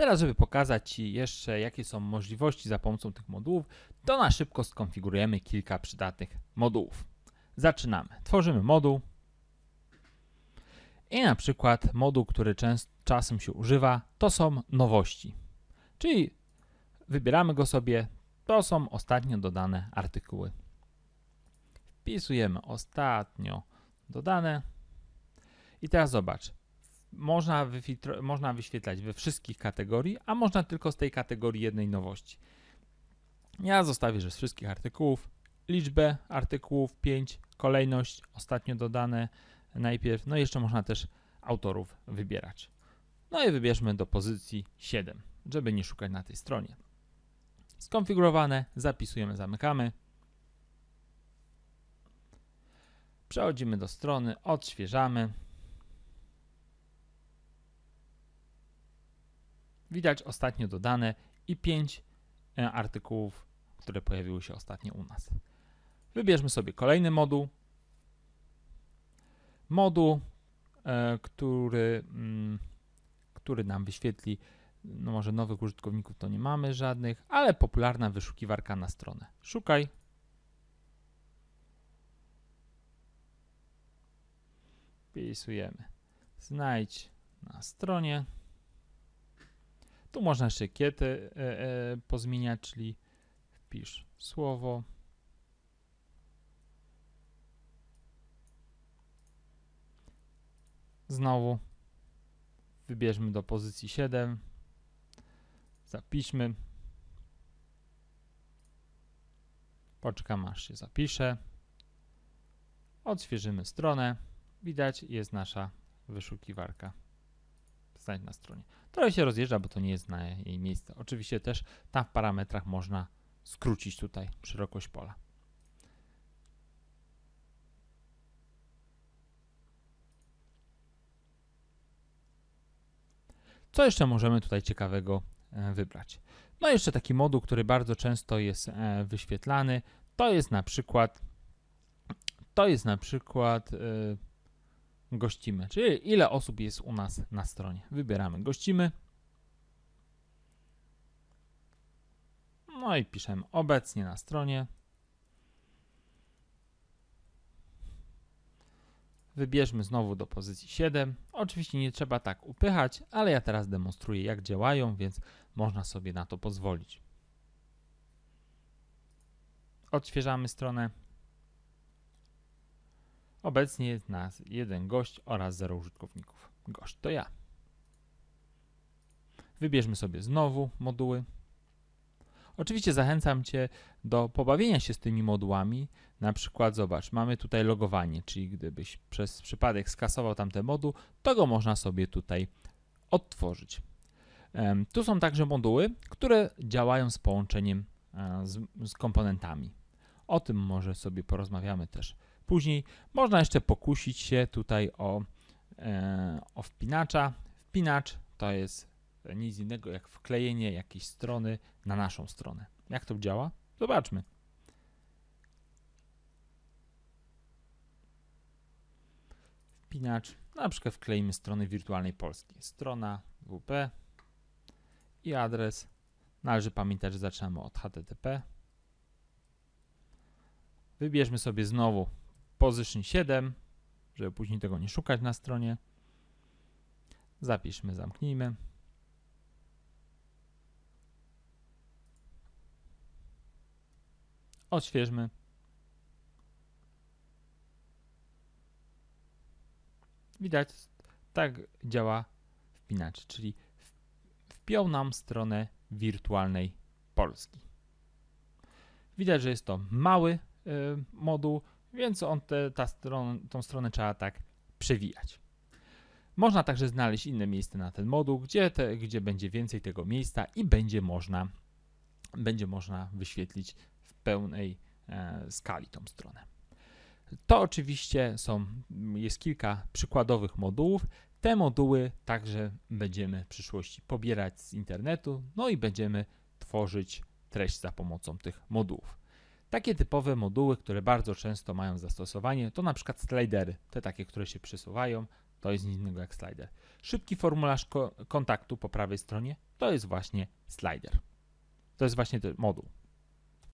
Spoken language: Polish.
Teraz, żeby pokazać Ci jeszcze, jakie są możliwości za pomocą tych modułów, to na szybko skonfigurujemy kilka przydatnych modułów. Zaczynamy. Tworzymy moduł i na przykład moduł, który czasem się używa, to są nowości. Czyli wybieramy go sobie, to są ostatnio dodane artykuły. Wpisujemy ostatnio dodane i teraz zobacz, można, można wyświetlać we wszystkich kategorii, a można tylko z tej kategorii jednej nowości. Ja zostawię, że z wszystkich artykułów, liczbę artykułów 5, kolejność, ostatnio dodane najpierw, no i jeszcze można też autorów wybierać. No i wybierzmy do pozycji 7, żeby nie szukać na tej stronie. Skonfigurowane, zapisujemy, zamykamy. Przechodzimy do strony, odświeżamy. widać ostatnio dodane i 5 e, artykułów, które pojawiły się ostatnio u nas. Wybierzmy sobie kolejny moduł. Moduł, e, który, mm, który nam wyświetli, no może nowych użytkowników to nie mamy żadnych, ale popularna wyszukiwarka na stronę. Szukaj. Wpisujemy. Znajdź na stronie. Tu można jeszcze kiety e, e, pozmieniać, czyli wpisz słowo. Znowu wybierzmy do pozycji 7. Zapiszmy. Poczekam aż się zapisze. Odświeżymy stronę. Widać jest nasza wyszukiwarka na stronie. Trochę się rozjeżdża, bo to nie jest na jej miejsce. Oczywiście też tam w parametrach można skrócić tutaj szerokość pola. Co jeszcze możemy tutaj ciekawego e, wybrać? No jeszcze taki moduł, który bardzo często jest e, wyświetlany, to jest na przykład to jest na przykład e, gościmy, czyli ile osób jest u nas na stronie. Wybieramy gościmy. No i piszemy obecnie na stronie. Wybierzmy znowu do pozycji 7. Oczywiście nie trzeba tak upychać, ale ja teraz demonstruję jak działają, więc można sobie na to pozwolić. Odświeżamy stronę. Obecnie jest nas jeden gość oraz zero użytkowników. Gość to ja. Wybierzmy sobie znowu moduły. Oczywiście zachęcam Cię do pobawienia się z tymi modułami. Na przykład zobacz, mamy tutaj logowanie, czyli gdybyś przez przypadek skasował tamten moduł, to go można sobie tutaj odtworzyć. Tu są także moduły, które działają z połączeniem e, z, z komponentami. O tym może sobie porozmawiamy też Później można jeszcze pokusić się tutaj o, e, o wpinacza. Wpinacz to jest nic innego jak wklejenie jakiejś strony na naszą stronę. Jak to działa? Zobaczmy. Wpinacz, na przykład wklejmy strony wirtualnej Polski. Strona WP i adres. Należy pamiętać, że zaczynamy od HTTP. Wybierzmy sobie znowu position 7, żeby później tego nie szukać na stronie. Zapiszmy, zamknijmy. Odświeżmy. Widać, tak działa wpinacz, czyli wpiął nam stronę wirtualnej Polski. Widać, że jest to mały y, moduł, więc on te, ta stron, tą stronę trzeba tak przewijać. Można także znaleźć inne miejsce na ten moduł, gdzie, te, gdzie będzie więcej tego miejsca i będzie można, będzie można wyświetlić w pełnej e, skali tą stronę. To oczywiście są, jest kilka przykładowych modułów. Te moduły także będziemy w przyszłości pobierać z internetu, no i będziemy tworzyć treść za pomocą tych modułów. Takie typowe moduły, które bardzo często mają zastosowanie, to na przykład slidery, te takie, które się przesuwają, to jest nic innego jak slider. Szybki formularz ko kontaktu po prawej stronie, to jest właśnie slider. To jest właśnie ten moduł.